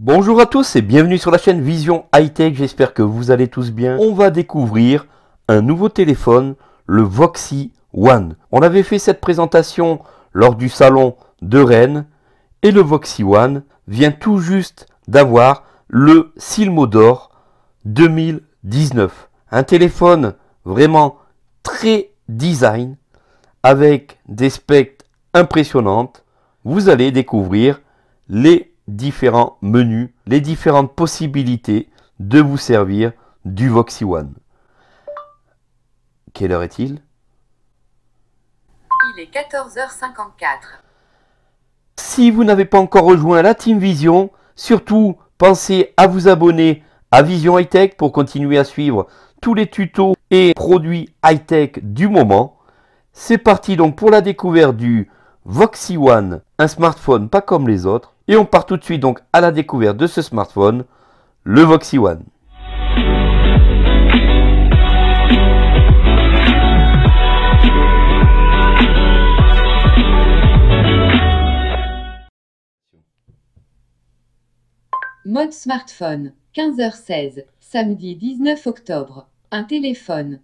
Bonjour à tous et bienvenue sur la chaîne Vision High Tech, j'espère que vous allez tous bien. On va découvrir un nouveau téléphone, le Voxy One. On avait fait cette présentation lors du salon de Rennes et le Voxy One vient tout juste d'avoir le Silmodor 2019. Un téléphone vraiment très design avec des specs impressionnantes. Vous allez découvrir les différents menus, les différentes possibilités de vous servir du Voxy One. Quelle heure est-il Il est 14h54. Si vous n'avez pas encore rejoint la Team Vision, surtout pensez à vous abonner à Vision High Tech pour continuer à suivre tous les tutos et produits high tech du moment. C'est parti donc pour la découverte du Voxy One, un smartphone pas comme les autres. Et on part tout de suite donc à la découverte de ce smartphone, le Voxy One. Mode smartphone, 15h16, samedi 19 octobre. Un téléphone.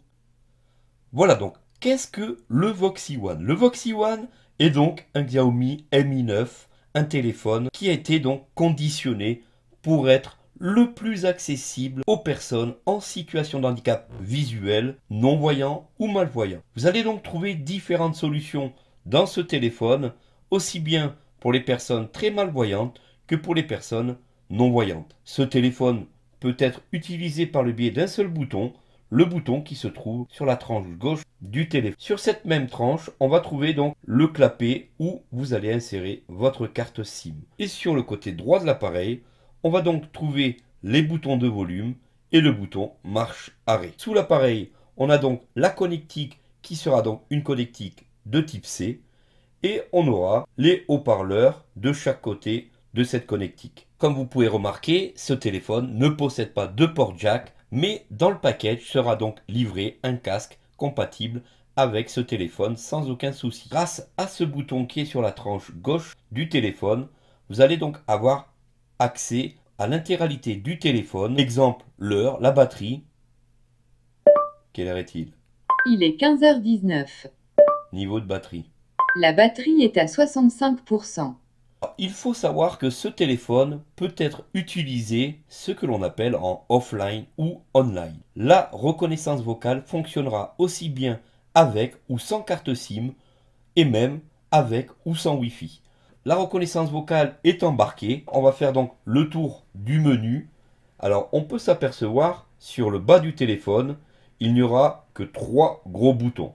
Voilà donc, qu'est-ce que le Voxy One Le Voxy One est donc un Xiaomi Mi 9 un téléphone qui a été donc conditionné pour être le plus accessible aux personnes en situation de handicap visuel, non-voyant ou malvoyant. Vous allez donc trouver différentes solutions dans ce téléphone, aussi bien pour les personnes très malvoyantes que pour les personnes non-voyantes. Ce téléphone peut être utilisé par le biais d'un seul bouton le bouton qui se trouve sur la tranche gauche du téléphone. Sur cette même tranche, on va trouver donc le clapet où vous allez insérer votre carte SIM. Et sur le côté droit de l'appareil, on va donc trouver les boutons de volume et le bouton marche arrêt. Sous l'appareil, on a donc la connectique qui sera donc une connectique de type C et on aura les haut-parleurs de chaque côté de cette connectique. Comme vous pouvez remarquer, ce téléphone ne possède pas de port jack mais dans le package sera donc livré un casque compatible avec ce téléphone sans aucun souci. Grâce à ce bouton qui est sur la tranche gauche du téléphone, vous allez donc avoir accès à l'intégralité du téléphone. Exemple, l'heure, la batterie. Quelle heure est-il Il est 15h19. Niveau de batterie. La batterie est à 65%. Il faut savoir que ce téléphone peut être utilisé ce que l'on appelle en offline ou online. La reconnaissance vocale fonctionnera aussi bien avec ou sans carte SIM et même avec ou sans Wi-Fi. La reconnaissance vocale est embarquée. On va faire donc le tour du menu. Alors on peut s'apercevoir sur le bas du téléphone, il n'y aura que trois gros boutons.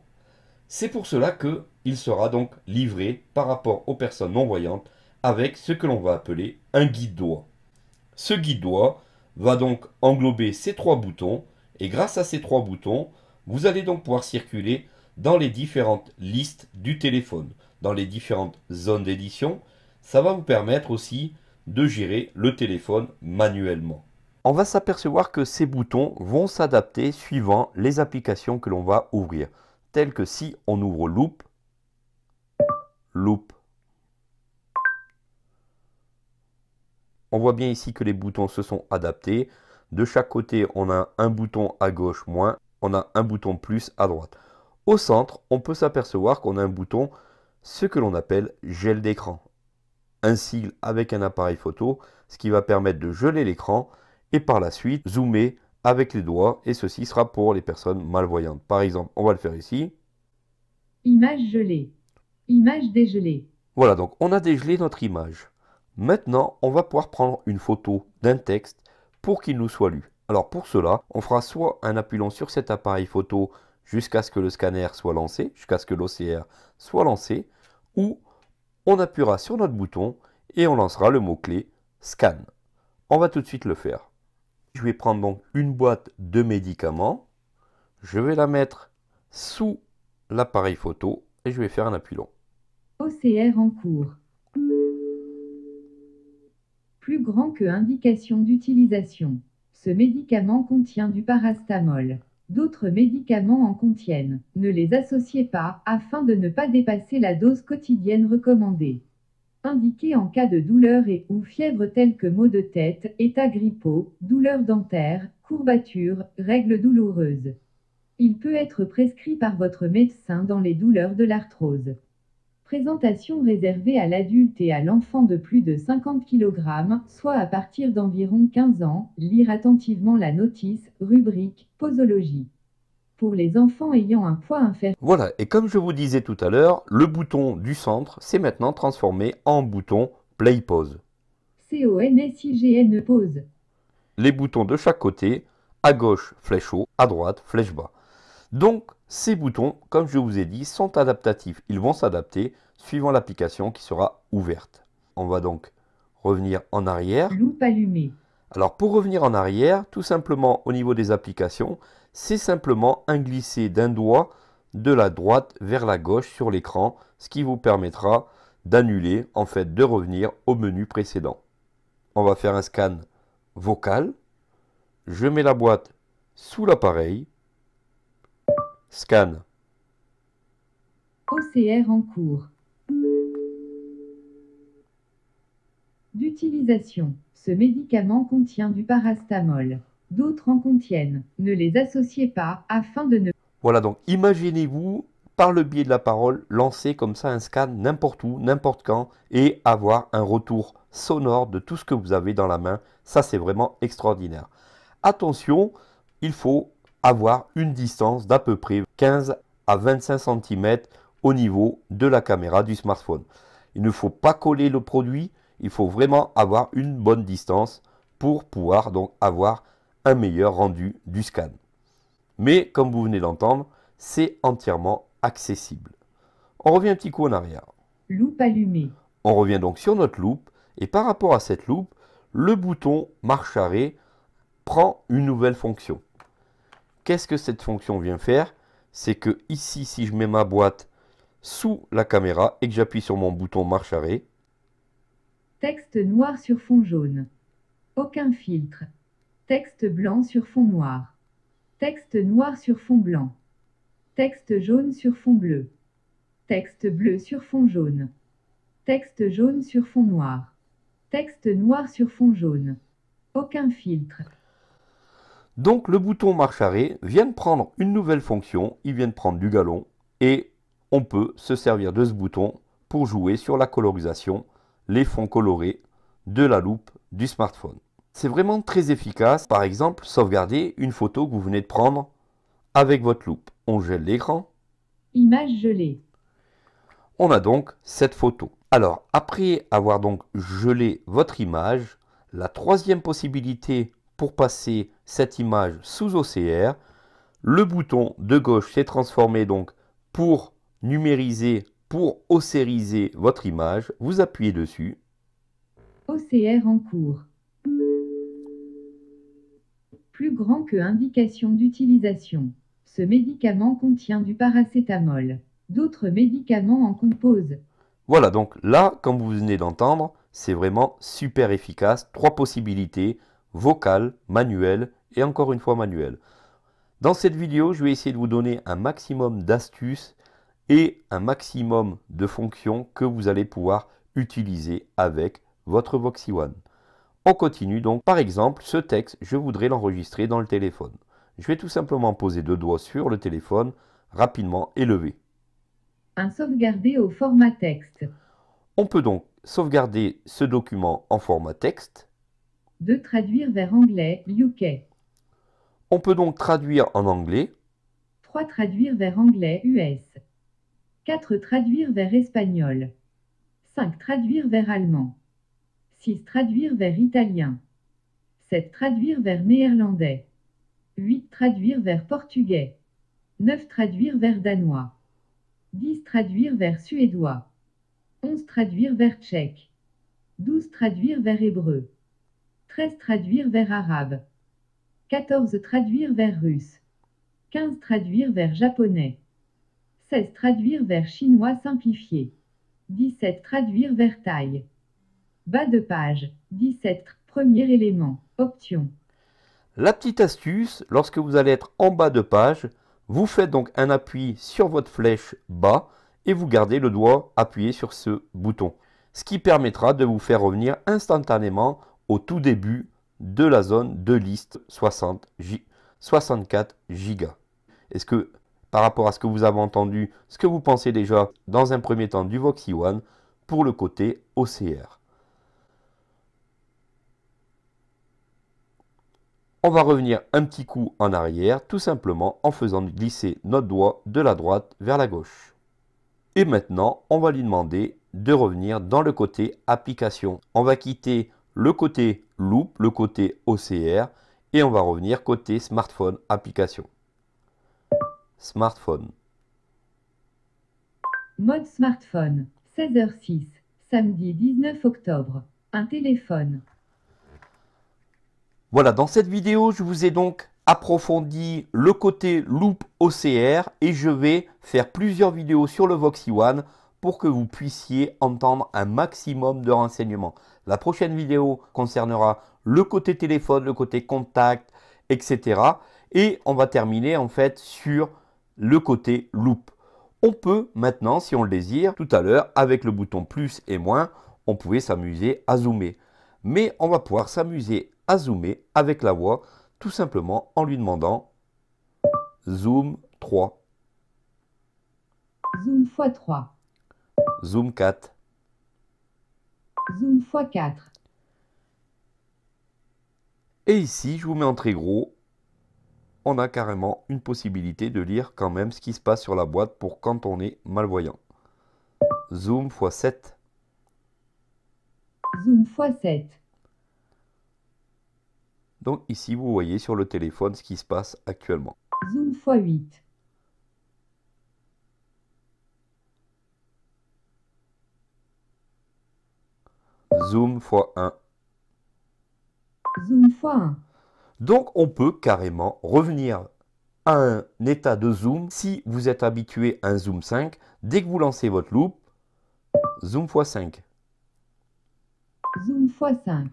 C'est pour cela qu'il sera donc livré par rapport aux personnes non-voyantes avec ce que l'on va appeler un guide doigt. Ce guide doigt va donc englober ces trois boutons et grâce à ces trois boutons, vous allez donc pouvoir circuler dans les différentes listes du téléphone, dans les différentes zones d'édition. Ça va vous permettre aussi de gérer le téléphone manuellement. On va s'apercevoir que ces boutons vont s'adapter suivant les applications que l'on va ouvrir, telles que si on ouvre Loop, Loop On voit bien ici que les boutons se sont adaptés. De chaque côté, on a un bouton à gauche moins, on a un bouton plus à droite. Au centre, on peut s'apercevoir qu'on a un bouton, ce que l'on appelle gel d'écran. Un sigle avec un appareil photo, ce qui va permettre de geler l'écran et par la suite zoomer avec les doigts et ceci sera pour les personnes malvoyantes. Par exemple, on va le faire ici. Image gelée. Image dégelée. Voilà, donc on a dégelé notre image. Maintenant, on va pouvoir prendre une photo d'un texte pour qu'il nous soit lu. Alors pour cela, on fera soit un long sur cet appareil photo jusqu'à ce que le scanner soit lancé, jusqu'à ce que l'OCR soit lancé, ou on appuiera sur notre bouton et on lancera le mot-clé scan. On va tout de suite le faire. Je vais prendre donc une boîte de médicaments, je vais la mettre sous l'appareil photo et je vais faire un appui long. OCR en cours plus grand que indication d'utilisation. Ce médicament contient du parastamol. D'autres médicaments en contiennent. Ne les associez pas afin de ne pas dépasser la dose quotidienne recommandée. Indiqué en cas de douleur et ou fièvre telles que maux de tête, état grippaux, douleur dentaire, courbature, règles douloureuses. Il peut être prescrit par votre médecin dans les douleurs de l'arthrose présentation réservée à l'adulte et à l'enfant de plus de 50 kg, soit à partir d'environ 15 ans, lire attentivement la notice, rubrique, posologie. Pour les enfants ayant un poids inférieur. Voilà, et comme je vous disais tout à l'heure, le bouton du centre s'est maintenant transformé en bouton Play Pause. C-O-N-S-I-G-N pause. Les boutons de chaque côté, à gauche flèche haut, à droite flèche bas. Donc ces boutons, comme je vous ai dit, sont adaptatifs. Ils vont s'adapter suivant l'application qui sera ouverte. On va donc revenir en arrière. Loupe allumée. Alors pour revenir en arrière, tout simplement au niveau des applications, c'est simplement un glisser d'un doigt de la droite vers la gauche sur l'écran, ce qui vous permettra d'annuler, en fait de revenir au menu précédent. On va faire un scan vocal. Je mets la boîte sous l'appareil. Scan. OCR en cours. D'utilisation. Ce médicament contient du parastamol. D'autres en contiennent. Ne les associez pas afin de ne... Voilà donc imaginez-vous par le biais de la parole, lancer comme ça un scan n'importe où, n'importe quand, et avoir un retour sonore de tout ce que vous avez dans la main. Ça, c'est vraiment extraordinaire. Attention, il faut avoir une distance d'à peu près 15 à 25 cm au niveau de la caméra du smartphone. Il ne faut pas coller le produit, il faut vraiment avoir une bonne distance pour pouvoir donc avoir un meilleur rendu du scan. Mais comme vous venez d'entendre, c'est entièrement accessible. On revient un petit coup en arrière. Loupe allumée. On revient donc sur notre loupe et par rapport à cette loupe, le bouton marche arrêt prend une nouvelle fonction. Qu'est-ce que cette fonction vient faire C'est que ici, si je mets ma boîte sous la caméra et que j'appuie sur mon bouton marche arrêt. Texte noir sur fond jaune. Aucun filtre. Texte blanc sur fond noir. Texte noir sur fond blanc. Texte jaune sur fond bleu. Texte bleu sur fond jaune. Texte jaune sur fond noir. Texte noir sur fond jaune. Aucun filtre. Donc le bouton marche arrêt vient de prendre une nouvelle fonction, il vient de prendre du galon, et on peut se servir de ce bouton pour jouer sur la colorisation, les fonds colorés de la loupe du smartphone. C'est vraiment très efficace, par exemple sauvegarder une photo que vous venez de prendre avec votre loupe. On gèle l'écran. Image gelée. On a donc cette photo. Alors, après avoir donc gelé votre image, la troisième possibilité pour passer cette image sous OCR. Le bouton de gauche s'est transformé donc pour numériser, pour OCRiser e votre image. Vous appuyez dessus. OCR en cours. Plus grand que indication d'utilisation. Ce médicament contient du paracétamol. D'autres médicaments en composent. Voilà, donc là, comme vous venez d'entendre, c'est vraiment super efficace. Trois possibilités Vocal, manuel et encore une fois manuel. Dans cette vidéo, je vais essayer de vous donner un maximum d'astuces et un maximum de fonctions que vous allez pouvoir utiliser avec votre Voxy On continue donc, par exemple, ce texte, je voudrais l'enregistrer dans le téléphone. Je vais tout simplement poser deux doigts sur le téléphone, rapidement élevé. Un sauvegarder au format texte. On peut donc sauvegarder ce document en format texte. 2 traduire vers anglais, UK. On peut donc traduire en anglais. 3. Traduire vers anglais, US. 4. Traduire vers espagnol. 5. Traduire vers allemand. 6. Traduire vers italien. 7. Traduire vers néerlandais. 8. Traduire vers portugais. 9. Traduire vers danois. 10. Traduire vers suédois. 11. Traduire vers tchèque. 12. Traduire vers hébreu. 13 traduire vers arabe, 14 traduire vers russe, 15 traduire vers japonais, 16 traduire vers chinois simplifié, 17 traduire vers taille, bas de page, 17 premier élément, option. La petite astuce, lorsque vous allez être en bas de page, vous faites donc un appui sur votre flèche bas et vous gardez le doigt appuyé sur ce bouton, ce qui permettra de vous faire revenir instantanément au tout début de la zone de liste 60 G, 64 gigas. Est-ce que par rapport à ce que vous avez entendu, ce que vous pensez déjà dans un premier temps du Voxy One pour le côté OCR. On va revenir un petit coup en arrière, tout simplement en faisant glisser notre doigt de la droite vers la gauche. Et maintenant, on va lui demander de revenir dans le côté application. On va quitter le côté loop, le côté OCR, et on va revenir côté smartphone, application. Smartphone. Mode smartphone, 16h06, samedi 19 octobre, un téléphone. Voilà, dans cette vidéo, je vous ai donc approfondi le côté loop OCR et je vais faire plusieurs vidéos sur le Voxy One pour que vous puissiez entendre un maximum de renseignements. La prochaine vidéo concernera le côté téléphone, le côté contact, etc. Et on va terminer en fait sur le côté loop. On peut maintenant, si on le désire, tout à l'heure, avec le bouton plus et moins, on pouvait s'amuser à zoomer. Mais on va pouvoir s'amuser à zoomer avec la voix, tout simplement en lui demandant Zoom 3. Zoom x 3. Zoom 4. Zoom x4. Et ici, je vous mets en très gros, on a carrément une possibilité de lire quand même ce qui se passe sur la boîte pour quand on est malvoyant. Zoom x7. Zoom x7. Donc ici, vous voyez sur le téléphone ce qui se passe actuellement. Zoom x8. Zoom x 1. Zoom x 1. Donc on peut carrément revenir à un état de zoom si vous êtes habitué à un zoom 5. Dès que vous lancez votre loupe, zoom x 5. Zoom x 5.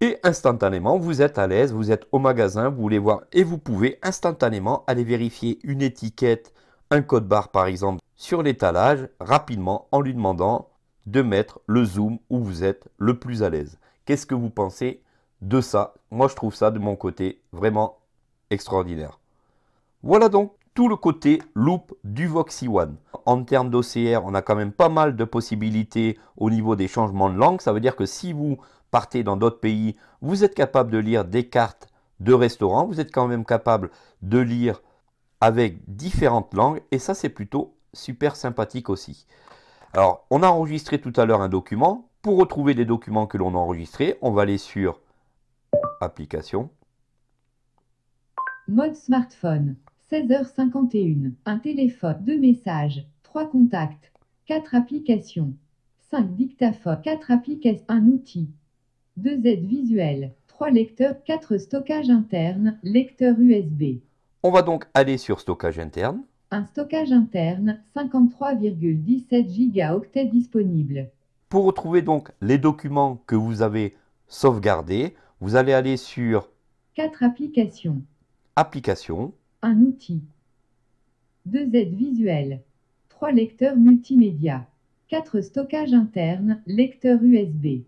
Et instantanément, vous êtes à l'aise, vous êtes au magasin, vous voulez voir et vous pouvez instantanément aller vérifier une étiquette, un code barre par exemple, sur l'étalage rapidement en lui demandant de mettre le zoom où vous êtes le plus à l'aise. Qu'est-ce que vous pensez de ça Moi, je trouve ça de mon côté vraiment extraordinaire. Voilà donc tout le côté loop du Voxy One. En termes d'OCR, on a quand même pas mal de possibilités au niveau des changements de langue. Ça veut dire que si vous partez dans d'autres pays, vous êtes capable de lire des cartes de restaurants. Vous êtes quand même capable de lire avec différentes langues. Et ça, c'est plutôt super sympathique aussi. Alors, on a enregistré tout à l'heure un document. Pour retrouver les documents que l'on a enregistrés, on va aller sur Application. Mode smartphone. 16h51. Un téléphone. Deux messages. Trois contacts. Quatre applications. cinq dictaphones. quatre applications. Un outil. deux aides visuelles. trois lecteurs. quatre stockages interne. Lecteur USB. On va donc aller sur stockage interne. Un stockage interne 53,17 gigaoctets disponible. Pour retrouver donc les documents que vous avez sauvegardés, vous allez aller sur 4 applications. Application. Un outil. Deux aides visuelles. Trois lecteurs multimédia. 4 stockages interne, lecteur USB.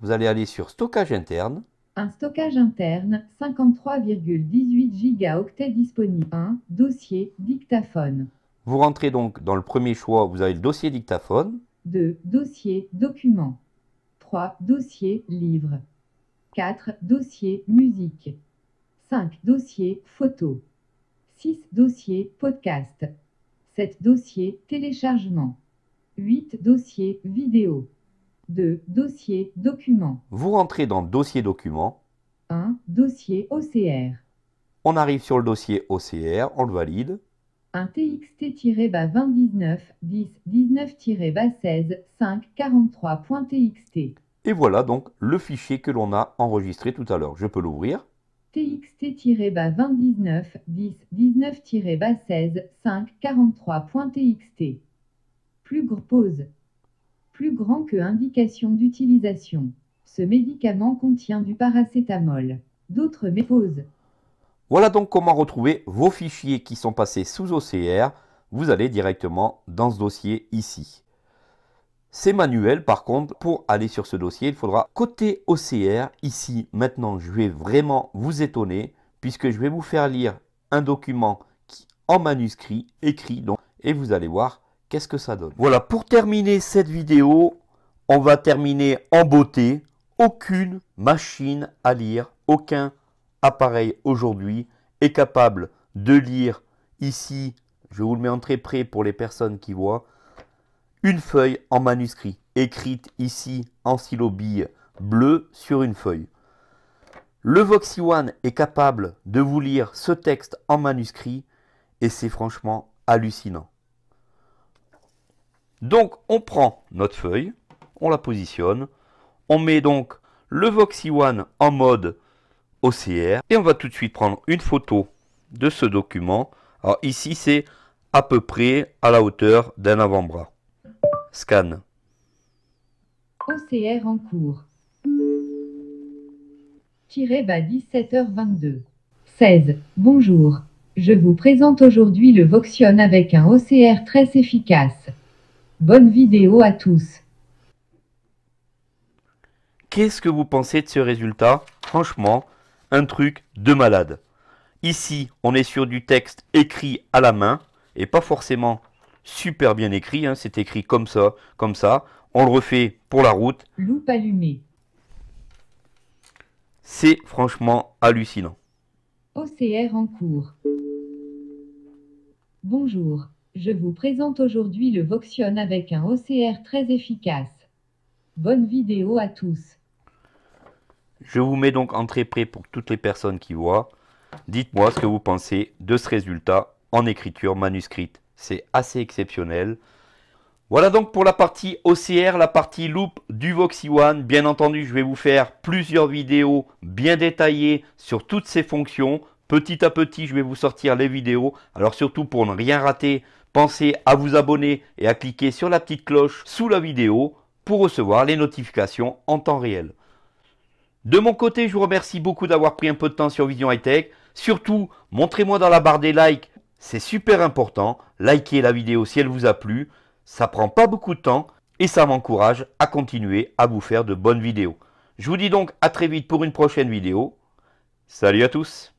Vous allez aller sur stockage interne. Un stockage interne 53,18 gigaoctets disponible. 1. dossier dictaphone. Vous rentrez donc dans le premier choix, vous avez le dossier dictaphone. 2. Dossier document. 3. Dossier livre. 4. Dossier musique. 5. Dossier photo. 6. Dossier podcast. 7. Dossier téléchargement. 8. Dossier vidéo. 2. Dossier, document. Vous rentrez dans Dossier, Documents. 1. Dossier OCR. On arrive sur le dossier OCR, on le valide. Un TXT-2019 1019 19-16 5 Et voilà donc le fichier que l'on a enregistré tout à l'heure. Je peux l'ouvrir. TXT-2019 10 19-16 5 Plus gros pause grand que indication d'utilisation. Ce médicament contient du paracétamol. D'autres méposes. Voilà donc comment retrouver vos fichiers qui sont passés sous OCR. Vous allez directement dans ce dossier ici. C'est manuel par contre, pour aller sur ce dossier, il faudra côté OCR, ici maintenant je vais vraiment vous étonner, puisque je vais vous faire lire un document qui, en manuscrit, écrit, donc, et vous allez voir qu'est-ce que ça donne Voilà, pour terminer cette vidéo, on va terminer en beauté. Aucune machine à lire, aucun appareil aujourd'hui est capable de lire ici, je vous le mets en très près pour les personnes qui voient, une feuille en manuscrit, écrite ici en bille bleu sur une feuille. Le Voxy One est capable de vous lire ce texte en manuscrit et c'est franchement hallucinant. Donc on prend notre feuille, on la positionne, on met donc le Voxy One en mode OCR et on va tout de suite prendre une photo de ce document. Alors ici c'est à peu près à la hauteur d'un avant-bras. Scan. OCR en cours. Tiré bas 17h22. 16. Bonjour. Je vous présente aujourd'hui le Voxion avec un OCR très efficace. Bonne vidéo à tous. Qu'est-ce que vous pensez de ce résultat Franchement, un truc de malade. Ici, on est sur du texte écrit à la main et pas forcément super bien écrit. Hein. C'est écrit comme ça, comme ça. On le refait pour la route. Loupe allumée. C'est franchement hallucinant. OCR en cours. Bonjour. Je vous présente aujourd'hui le Voxion avec un OCR très efficace. Bonne vidéo à tous. Je vous mets donc très près pour toutes les personnes qui voient. Dites-moi ce que vous pensez de ce résultat en écriture manuscrite. C'est assez exceptionnel. Voilà donc pour la partie OCR, la partie loop du VoxiOne. Bien entendu, je vais vous faire plusieurs vidéos bien détaillées sur toutes ces fonctions. Petit à petit, je vais vous sortir les vidéos. Alors surtout pour ne rien rater, Pensez à vous abonner et à cliquer sur la petite cloche sous la vidéo pour recevoir les notifications en temps réel. De mon côté, je vous remercie beaucoup d'avoir pris un peu de temps sur Vision High Tech. Surtout, montrez-moi dans la barre des likes, c'est super important. Likez la vidéo si elle vous a plu, ça prend pas beaucoup de temps et ça m'encourage à continuer à vous faire de bonnes vidéos. Je vous dis donc à très vite pour une prochaine vidéo. Salut à tous